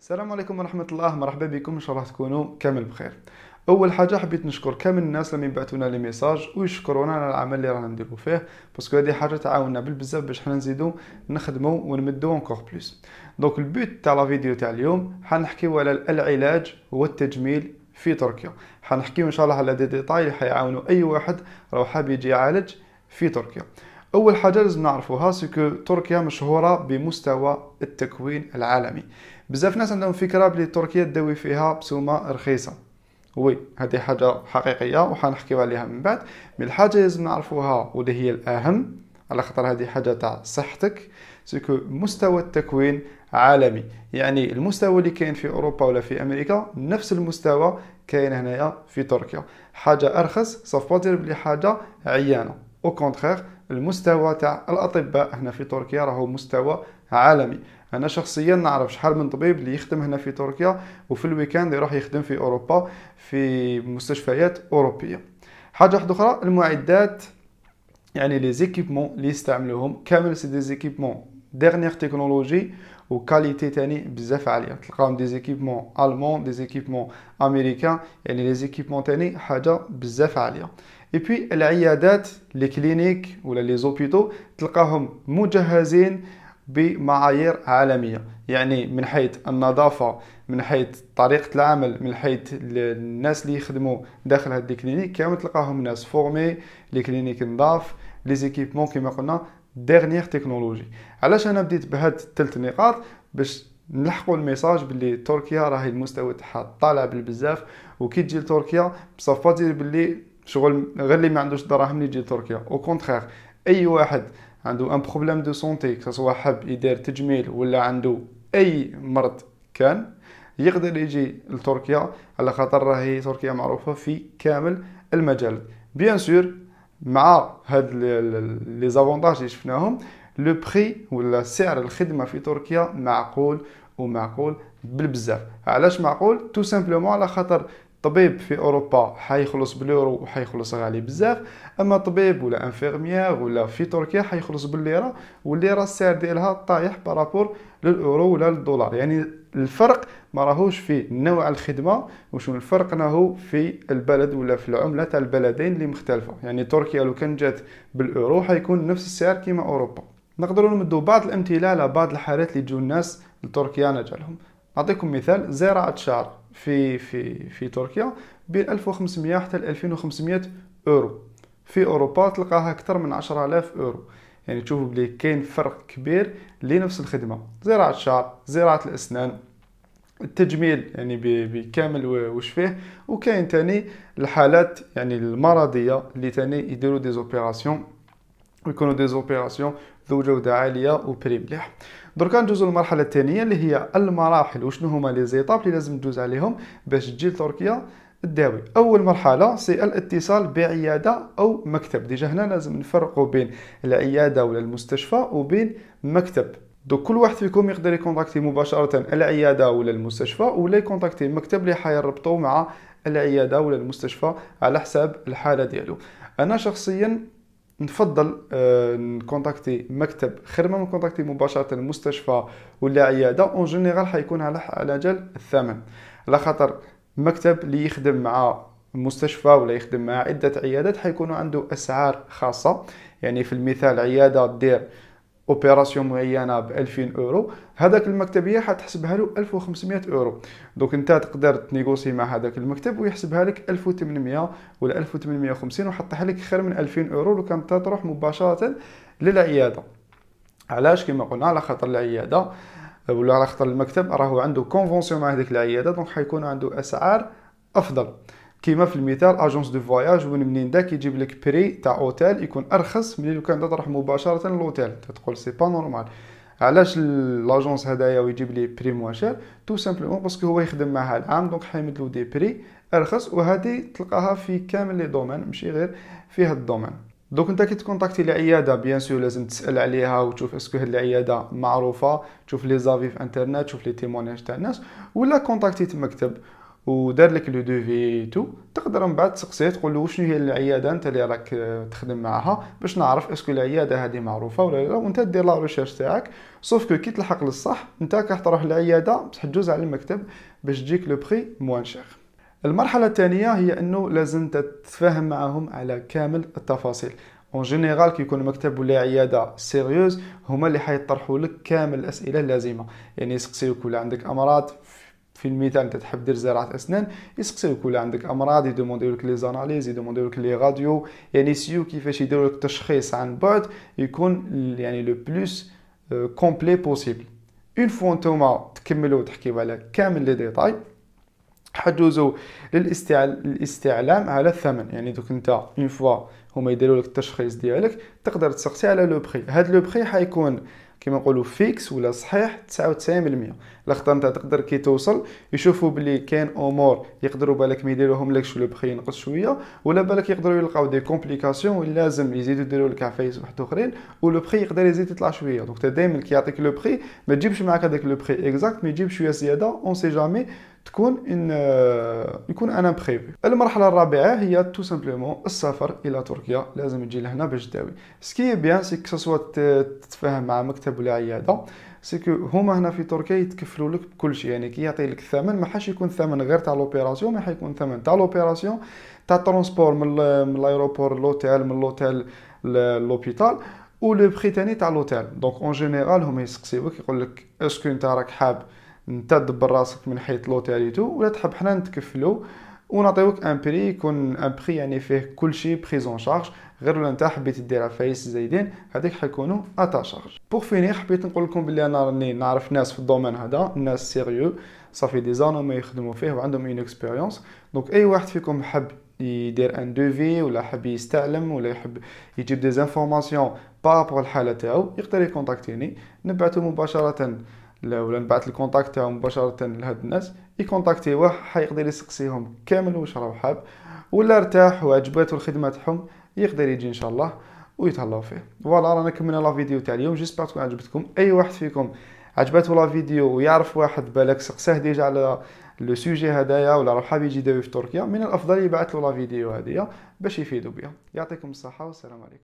السلام عليكم ورحمة الله مرحبا بكم إن شاء الله تكونوا كامل بخير أول حاجة حبيت نشكر كامل الناس اللي بعثونا لي ميساج ويشكرونا على العمل اللي رانا نديرو فيه باسكو هذه حاجة تعاوننا بالبزاف باش حنا نزيدو نخدمو ونمدو انكور بلوس دونك البوت تاع لا فيديو تاع اليوم حنحكيو على العلاج والتجميل في تركيا حنحكيو ان شاء الله على دي ديتاي اللي حيعاونوا اي واحد راه حاب يجي يعالج في تركيا اول حاجه لازم نعرفوها سكو تركيا مشهوره بمستوى التكوين العالمي بزاف ناس عندهم فكره بلي تركيا تداوي فيها بسومه رخيصه وي هذه حاجه حقيقيه وحنحكيو عليها من بعد من الحاجه لازم نعرفوها واللي هي الاهم على خاطر هذه حاجه تاع صحتك سكو مستوى التكوين عالمي يعني المستوى اللي كاين في اوروبا ولا في امريكا نفس المستوى كاين هنايا في تركيا حاجه ارخص صافو دير بلي حاجه عيانه او كونترير المستوى تاع الاطباء هنا في تركيا راهو مستوى عالمي انا شخصيا نعرف شحال من طبيب اللي يخدم هنا في تركيا وفي الويكاند يروح يخدم في اوروبا في مستشفيات اوروبيه حاجه واحده اخرى المعدات يعني لي زيكيبمون اللي يستعملوهم كامل سي دي زيكيبمون ديرنيير تكنولوجي وكاليتي تاني بزاف عاليه تلقاهم دي زيكيبمون المون دي زيكيبمون امريكان يعني لي زيكيبمون تاني حاجه بزاف عاليه اي بي العيادات لي كلينيك ولا لي زوبيتو تلقاهم مجهزين بمعايير عالميه يعني من حيث النظافه من حيث طريقه العمل من حيث الناس اللي يخدموا داخل هاد الكلينيك كامل تلقاهم ناس فورمي لي كلينيك نظاف لي زيكيبمون كما قلنا ديرنيير تكنولوجي علاش انا بديت بهاد الثلاث نقاط باش نلحقوا الميساج باللي تركيا راهي المستوى تاعها طالع بالبزاف وكي تجي لتركيا بصفاتي باللي شغل غير اللي ما عندوش دراهم اللي يجي لتركيا او كونترير اي واحد عنده ان بروبليم دو سونتي كسوا حاب يدير تجميل ولا عنده اي مرض كان يقدر يجي لتركيا على خاطر راهي تركيا معروفه في كامل المجال بيان سور مع هاد لي زافونتاج اللي شفناهم لو بري ولا سعر الخدمه في تركيا معقول ومعقول بالبزاف علاش معقول تو سامبلومون على خاطر طبيب في اوروبا حيخلص باليورو وحيخلص غالي بزاف اما طبيب ولا انفيرميير ولا في تركيا حيخلص بالليره والليره السعر ديالها طايح بارابور للاورو ولا للدولار يعني الفرق ما راهوش في نوع الخدمه واش الفرق راهو في البلد ولا في العمله تاع البلدين اللي مختلفه يعني تركيا لو كان جات بالاورو حيكون نفس السعر كيما اوروبا نقدروا نمدوا بعض الامثله على بعض الحالات اللي تجو الناس لتركيا نجعلهم نعطيكم مثال زراعه شعر في في في تركيا بين 1500 حتى 2500 اورو في اوروبا تلقاها اكثر من 10000 اورو يعني تشوفوا بلي كاين فرق كبير لنفس الخدمه زراعه الشعر زراعه الاسنان التجميل يعني بكامل واش فيه وكاين تاني الحالات يعني المرضيه اللي تاني يديروا دي زوبيراسيون ويكونوا دي زوبيراسيون ذو جوده عاليه وبري مليح دركا ندوزو للمرحله الثانيه اللي هي المراحل وشنو هما لي زيتاب اللي لازم تدوز عليهم باش تجي لتركيا الداوي اول مرحله سي الاتصال بعياده او مكتب ديجا هنا لازم نفرقوا بين العياده ولا المستشفى وبين مكتب دوك كل واحد فيكم يقدر يكونتاكتي مباشره العياده ولا المستشفى ولا يكونتاكتي المكتب اللي حيربطوه مع العياده ولا المستشفى على حساب الحاله ديالو انا شخصيا نفضل آه، نكونتاكتي مكتب خدمه من كونتاكتي مباشره المستشفى ولا عياده اون جينيرال حيكون على على جال الثمن على خاطر مكتب اللي يخدم مع مستشفى ولا يخدم مع عده عيادات حيكونو عنده اسعار خاصه يعني في المثال عياده دير اوبيراسيون معينه ب 2000 اورو هذاك المكتبيه حتحسبها له 1500 اورو دونك انت تقدر تنيغوسي مع هذاك المكتب ويحسبها لك 1800 ولا 1850 وحطها لك خير من 2000 اورو لو كان تروح مباشره للعياده علاش كما قلنا على خاطر العياده ولا على خاطر المكتب راهو عنده كونفونسيون مع هذيك العياده دونك حيكون عنده اسعار افضل كيما في المثال اجونس دو فواياج وين منين داك يجيب لك بري تاع اوتيل يكون ارخص من لو كان تروح مباشره لوتيل تقول سي با نورمال علاش لاجونس هدايا ويجيب لي بري موان شير تو سامبلومون باسكو هو يخدم معها العام دونك حيمد له دي بري ارخص وهذه تلقاها في كامل لي دومين ماشي غير في هاد الدومين دونك انت كي تكونتاكتي العياده بيان سور لازم تسال عليها وتشوف اسكو هاد العياده معروفه تشوف لي زافي في انترنت تشوف لي تيمونياج تاع الناس ولا كونتاكتي مكتب ودار لك لو دوفي تو تقدر من بعد تسقسيه تقول له شنو هي العياده انت اللي راك تخدم معها باش نعرف اسكو العياده هذه معروفه ولا لا وانت دير لا ريشيرش تاعك سوف كو كي تلحق للصح انت راك تروح للعياده بصح تجوز على المكتب باش تجيك لو بري موان شير المرحله الثانيه هي انه لازم تتفاهم معهم على كامل التفاصيل اون جينيرال كي يكون مكتب ولا عياده سيريوز هما اللي حيطرحوا لك كامل الاسئله اللازمه يعني يسقسيوك ولا عندك امراض في المثال انت تحب دير زراعه اسنان يسقسيوك ولا عندك امراض يدومونديو لك لي زاناليز يدومونديو لك لي راديو يعني سيو كيفاش يديروا لك تشخيص عن بعد يكون يعني لو بلوس كومبلي اه، بوسيبل اون فوا نتوما تكملوا تحكيو على كامل لي ديتاي حدوزو للاستعلام على الثمن يعني دوك انت اون فوا هما يديروا لك التشخيص ديالك تقدر تسقسي على لو بري هاد لو بري حيكون كما نقولوا فيكس ولا صحيح 99% الاخطاء نتاع تقدر كي توصل يشوفوا بلي كاين امور يقدروا بالك ما يديروهم لكش ولا بخي ينقص شويه ولا بالك يقدروا يلقاو دي كومبليكاسيون ولازم يزيدوا يديروا لك عفايس واحد اخرين ولو بخي يقدر يزيد يطلع شويه دونك دائما كي يعطيك لو بخي ما تجيبش معاك هذاك لو بخي اكزاكت مي تجيب شويه زياده اون سي جامي تكون ان آه، يكون انا بريفي المرحله الرابعه هي تو سامبلومون السفر الى تركيا لازم تجي لهنا باش تداوي سكي بيان سي كسوا تتفاهم مع مكتب ولا عياده سكو هما هنا في تركيا يتكفلوا لك بكل شيء يعني كي يعطي لك الثمن ما حاش يكون الثمن غير تاع لوبيراسيون ما حيكون الثمن تاع لوبيراسيون تاع ترونسبور من لايروبور لوتيل من لوتيل لوبيتال ولو تاني تاع لوتيل دونك اون جينيرال هما يسقسيوك يقول لك اسكو انت راك حاب انت دبر راسك من حيث لوتاليتو ولا تحب حنا نتكفلو ونعطيوك ان بري يكون ان بري يعني فيه كلشي بريزون شارج غير ولا انت حبيت ديرها فايس زايدين هذيك حيكونوا اتا شارج بور فيني حبيت نقول لكم بلي انا راني نعرف ناس في الدومين هذا ناس سيريو صافي دي زانو ما يخدموا فيه وعندهم اون اكسبيريونس دونك اي واحد فيكم حب يدير ان دوفي ولا حب يستعلم ولا يحب يجيب دي زانفورماسيون بارابور الحاله تاعو يقدر يكونتاكتيني نبعثو مباشره ولا نبعث الكونتاكت تاعو مباشره لهاد الناس يكونتاكتيوه حيقدر يسقسيهم كامل واش راهو حاب ولا ارتاح وعجباتو الخدمه تاعهم يقدر يجي ان شاء الله ويتهلاو فيه فوالا رانا كملنا لا فيديو تاع اليوم جيسبر تكون عجبتكم اي واحد فيكم عجباتو لا فيديو ويعرف واحد بالك سقساه ديجا على لو سوجي هدايا ولا راه حاب يجي داوي في تركيا من الافضل يبعث له لا فيديو هذه باش يفيدو بها يعطيكم الصحه والسلام عليكم